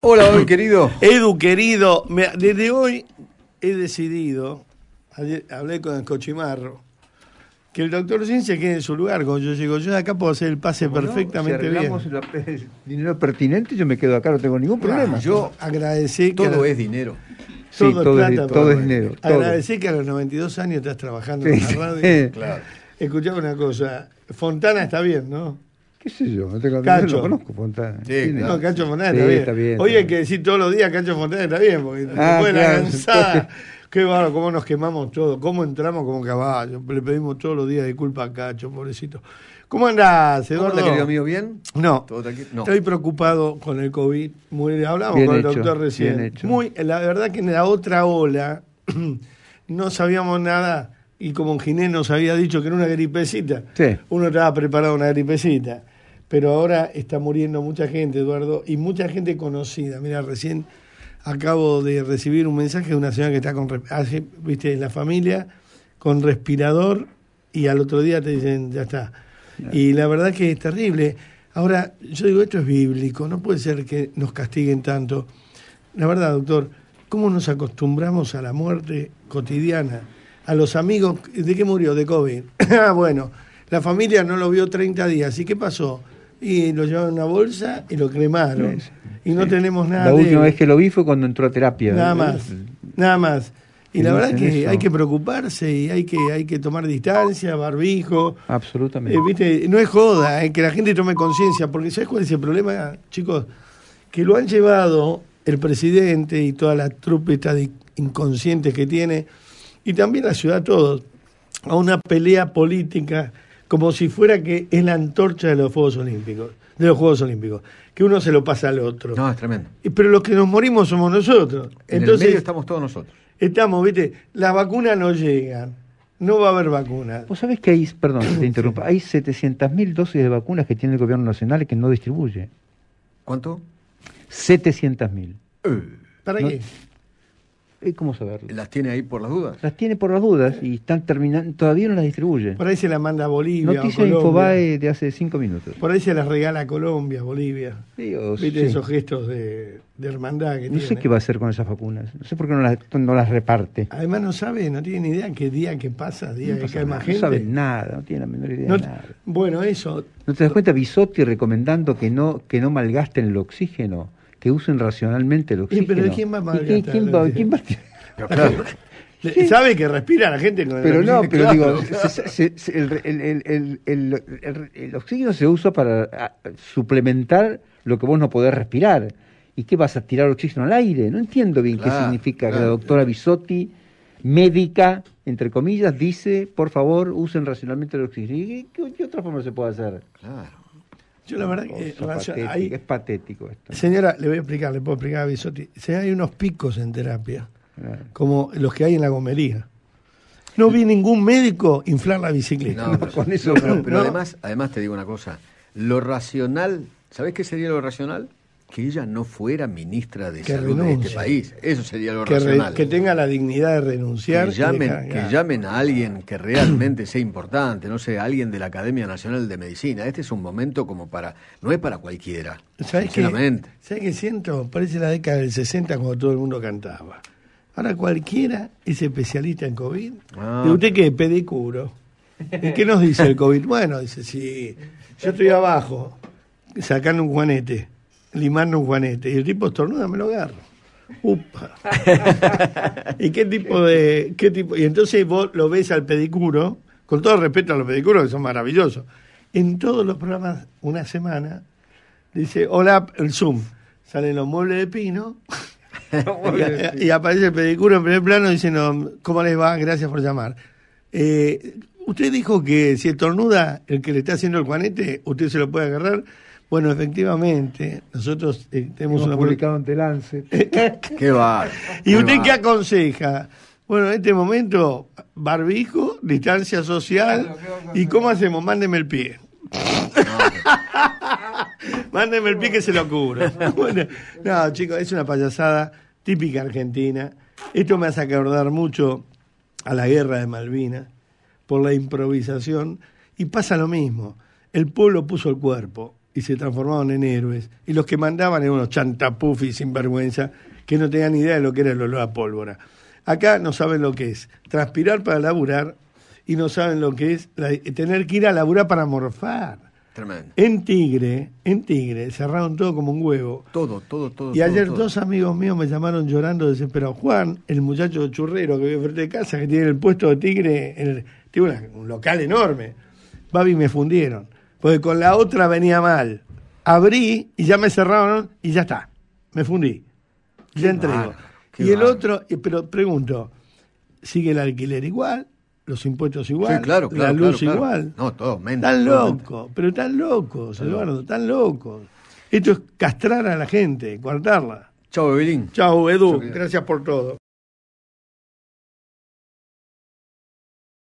Hola, hoy, querido. Edu, querido, desde hoy he decidido, hablé con el cochimarro, que el doctor Sin se quede en su lugar. Cuando yo llego, yo de acá puedo hacer el pase perfectamente bien. Si el dinero pertinente, yo me quedo acá, no tengo ningún problema. yo agradecí. Todo es dinero. Todo, sí, todo, plata, es, todo dinero. Agradecí que a los 92 años estás trabajando en la radio. Claro. una cosa, Fontana está bien, ¿no? yo? No Cacho. lo conozco, Fontana. Pues, no, Cacho Fontana está, bien. Oye, hay que decir todos los días Cacho Fontana está bien, porque ah, después claro, la Qué bárbaro, cómo nos quemamos todos, cómo entramos como caballo Le pedimos todos los días disculpas a Cacho, pobrecito. ¿Cómo andás, Eduardo? ¿Cómo querido amigo? ¿Bien? No. Estoy preocupado con el COVID. Muy, hablamos con el doctor recién. Muy, la verdad que en la otra ola no sabíamos nada y como Ginés nos había dicho que era una gripecita, uno estaba preparado una gripecita pero ahora está muriendo mucha gente, Eduardo, y mucha gente conocida. Mira, recién acabo de recibir un mensaje de una señora que está con viste, en la familia con respirador y al otro día te dicen, ya está. Y la verdad que es terrible. Ahora, yo digo, esto es bíblico, no puede ser que nos castiguen tanto. La verdad, doctor, ¿cómo nos acostumbramos a la muerte cotidiana? A los amigos, ¿de qué murió? De COVID. Ah, bueno, la familia no lo vio 30 días. ¿Y qué pasó? y lo llevaron a una bolsa y lo cremaron. y no tenemos nada. La última vez que lo vi fue cuando entró a terapia. Nada ¿eh? más, nada más. Y, la verdad que hay que preocuparse y hay que, hay que tomar distancia, barbijo. Absolutamente. Eh, no es joda, eh, que la gente tome conciencia, porque ¿sabes cuál es el problema, chicos? Que lo han llevado el presidente y toda la trúpeta de inconscientes que tiene, y también la ciudad todos, a una pelea política como si fuera que es la antorcha de los Juegos Olímpicos, de los Juegos Olímpicos, que uno se lo pasa al otro. No, es tremendo. Pero los que nos morimos somos nosotros. En Entonces, el medio estamos todos nosotros. Estamos, viste, las vacunas no llegan. No va a haber vacunas. Vos sabés que hay, perdón, te interrumpa, hay 700.000 dosis de vacunas que tiene el gobierno nacional que no distribuye. ¿Cuánto? 700.000. ¿Para qué? ¿Cómo saberlo? ¿Las tiene ahí por las dudas? Las tiene por las dudas y están terminando, todavía no las distribuye. Por ahí se las manda a Bolivia. Noticia de Infobae de hace cinco minutos. Por ahí se las regala a Colombia, Bolivia. Viste esos gestos de, hermandad que No sé qué va a hacer con esas vacunas, no sé por qué no las, reparte. Además no sabe, no tiene ni idea qué día que pasa, día que cae más gente. No sabe nada, no tiene la menor idea Bueno, eso... ¿No te das cuenta, Bisotti recomendando que no, que no malgasten el oxígeno? que usen racionalmente el oxígeno. ¿quién va a Sabe que respira la gente Pero no, pero digo, el, oxígeno se usa para suplementar lo que vos no podés respirar. ¿Y qué vas a tirar oxígeno al aire? No entiendo bien qué significa que la doctora Bisotti, médica, entre comillas, dice, por favor, usen racionalmente el oxígeno. ¿Y qué otra forma se puede hacer? Claro. Yo la verdad oh, que... es patético esto. Señora, le voy a explicar, le puedo explicar a Bisotti. Si hay unos picos en terapia, como los que hay en la gomería. No vi ningún médico inflar la bicicleta. con eso, pero además, además te digo una cosa. Lo racional, ¿sabés qué sería lo racional? que ella no fuera ministra de salud de este país. Eso sería lo que racional. que tenga la dignidad de renunciar. Que llamen, llamen a alguien que realmente sea importante, no sé, alguien de la Academia Nacional de Medicina. Este es un momento como para. No es para cualquiera. sinceramente. que ¿Sabes qué siento? Parece la década del 60 cuando todo el mundo cantaba. Ahora cualquiera es especialista en COVID. Ah. ¿Y usted qué? Pedicuro. ¿Y qué nos dice el COVID? Bueno, dice, si yo estoy abajo sacando un guanete... Limando un guanete Y el tipo estornuda, me lo agarro. Upa. ¿Y qué tipo de.? Qué tipo? Y entonces vos lo ves al pedicuro, con todo respeto a los pedicuros que son maravillosos. En todos los programas, una semana, dice: Hola, el Zoom. Salen los muebles de pino. y, aparece el pedicuro en primer plano diciendo: ¿Cómo les va? Gracias por llamar. Eh, usted dijo que si estornuda el que le está haciendo el guanete usted se lo puede agarrar. Bueno, efectivamente, nosotros eh, tenemos Hemos una publicado ante Telance. qué va. ¿Y usted qué aconseja? Bueno, en este momento, barbijo, distancia social. ¿Y cómo hacemos? Mándeme el pie. Mándeme el pie que se lo cubro. no, chicos, es una payasada típica argentina. Esto me hace acordar mucho a la guerra de Malvinas por la improvisación. Y pasa lo mismo. El pueblo puso el cuerpo, y se transformaban en héroes. Y los que mandaban eran unos chantapufis sinvergüenza que no tenían ni idea de lo que era el olor a pólvora. Acá no saben lo que es transpirar para laburar y no saben lo que es tener que ir a laburar para morfar. En Tigre, en Tigre, cerraron todo como un huevo. Todo, todo, todo. Y ayer dos amigos míos me llamaron llorando desesperado. Juan, el muchacho churrero que vive frente de casa, que tiene el puesto de Tigre, tiene un local enorme. y me fundieron porque con la otra venía mal. Abrí y ya me cerraron y ya está. Me fundí. ya entrego. y el otro, pero pregunto, ¿sigue el alquiler igual? los impuestos igual, sí, claro, claro, la luz igual. No, todo, menos. Tan loco! pero tan locos, Eduardo, tan locos. Esto es castrar a la gente, guardarla. Chau, Evelyn. Chau, Edu. Gracias por todo.